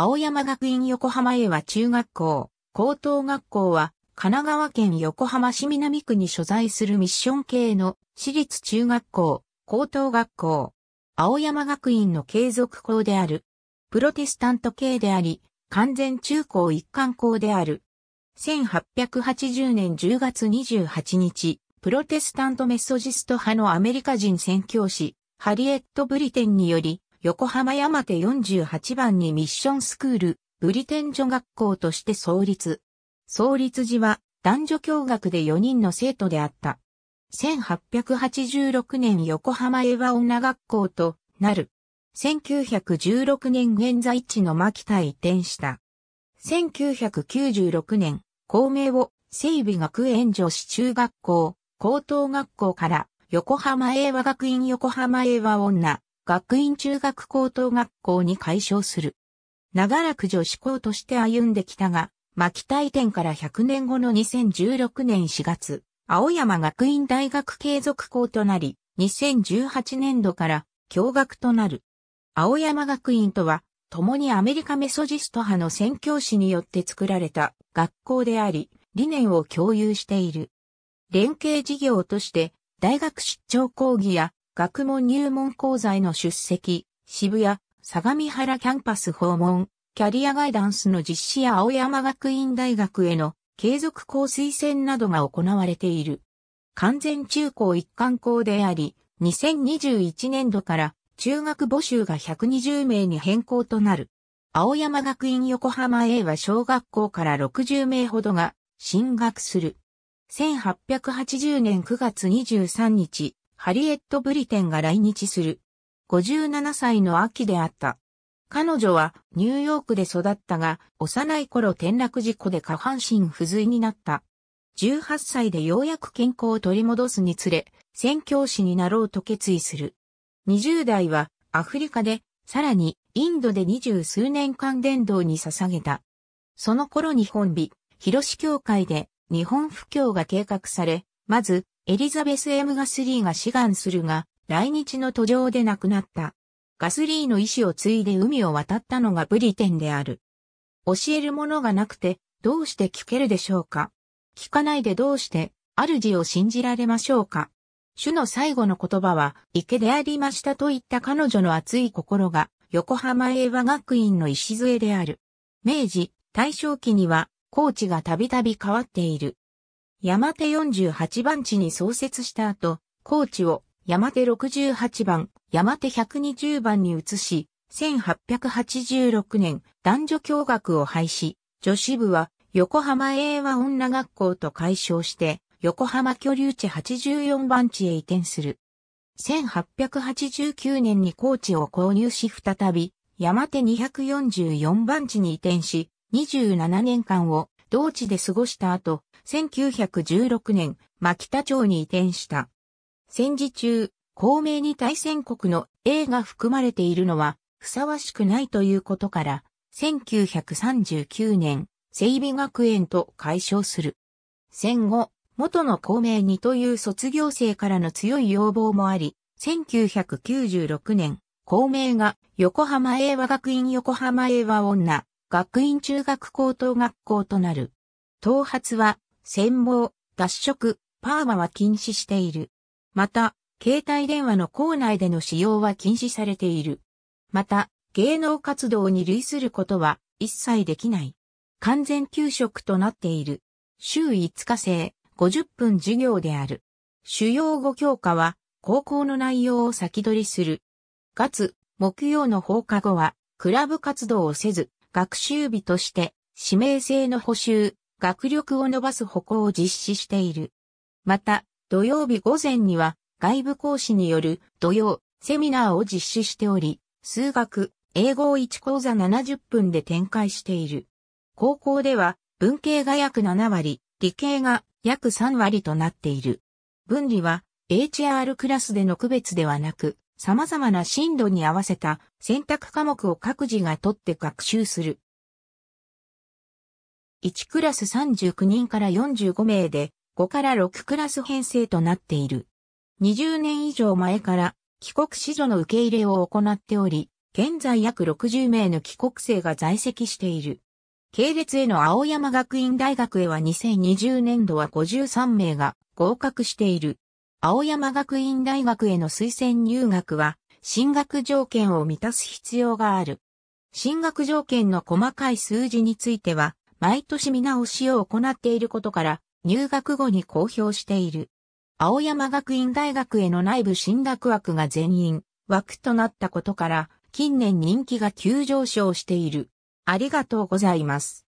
青山学院横浜へは中学校、高等学校は、神奈川県横浜市南区に所在するミッション系の私立中学校、高等学校、青山学院の継続校である。プロテスタント系であり、完全中高一貫校である。1880年10月28日、プロテスタントメソジスト派のアメリカ人宣教師、ハリエット・ブリテンにより、横浜山手48番にミッションスクール、ブリテン女学校として創立。創立時は男女共学で4人の生徒であった。1886年横浜英和女学校となる。1916年現在地の牧田移転した。1996年、校名を整備学園女子中学校、高等学校から横浜英和学院横浜英和女学院中学高等学校に改称する。長らく女子校として歩んできたが、巻大典から100年後の2016年4月、青山学院大学継続校となり、2018年度から共学となる。青山学院とは、共にアメリカメソジスト派の宣教師によって作られた学校であり、理念を共有している。連携事業として、大学出張講義や学問入門講座への出席、渋谷、相模原キャンパス訪問、キャリアガイダンスの実施や青山学院大学への継続校推薦などが行われている。完全中高一貫校であり、2021年度から中学募集が120名に変更となる。青山学院横浜 A は小学校から60名ほどが進学する。1880年9月23日、ハリエット・ブリテンが来日する。57歳の秋であった。彼女はニューヨークで育ったが、幼い頃転落事故で下半身不随になった。18歳でようやく健康を取り戻すにつれ、宣教師になろうと決意する。20代はアフリカで、さらにインドで二十数年間伝道に捧げた。その頃日本日、広市教会で日本布教が計画され、まずエリザベス・エム・ガスリーが志願するが、来日の途上で亡くなった。ガスリーの意志を継いで海を渡ったのがブリテンである。教えるものがなくて、どうして聞けるでしょうか聞かないでどうして、主を信じられましょうか主の最後の言葉は、池でありましたといった彼女の熱い心が、横浜英和学院の礎である。明治、大正期には、コーチがたびたび変わっている。山手48番地に創設した後、高知を山手68番、山手120番に移し、1886年男女共学を廃止、女子部は横浜英和女学校と解消して、横浜居留地84番地へ移転する。1889年に高知を購入し再び、山手244番地に移転し、27年間を同地で過ごした後、1916年、牧田町に移転した。戦時中、公明に対戦国の A が含まれているのは、ふさわしくないということから、1939年、整備学園と解消する。戦後、元の公明にという卒業生からの強い要望もあり、1996年、公明が横浜英和学院横浜英和女学院中学高等学校となる。頭髪は、専門、脱色、パーマは禁止している。また、携帯電話の校内での使用は禁止されている。また、芸能活動に類することは一切できない。完全休職となっている。週5日制、50分授業である。主要語教科は、高校の内容を先取りする。月、木曜の放課後は、クラブ活動をせず、学習日として、指名制の補修、学力を伸ばす歩行を実施している。また、土曜日午前には、外部講師による土曜、セミナーを実施しており、数学、英語1講座70分で展開している。高校では、文系が約7割、理系が約3割となっている。分離は、HR クラスでの区別ではなく、様々な進路に合わせた選択科目を各自が取って学習する。1クラス39人から45名で5から6クラス編成となっている。20年以上前から帰国子女の受け入れを行っており、現在約60名の帰国生が在籍している。系列への青山学院大学へは2020年度は53名が合格している。青山学院大学への推薦入学は、進学条件を満たす必要がある。進学条件の細かい数字については、毎年見直しを行っていることから、入学後に公表している。青山学院大学への内部進学枠が全員枠となったことから、近年人気が急上昇している。ありがとうございます。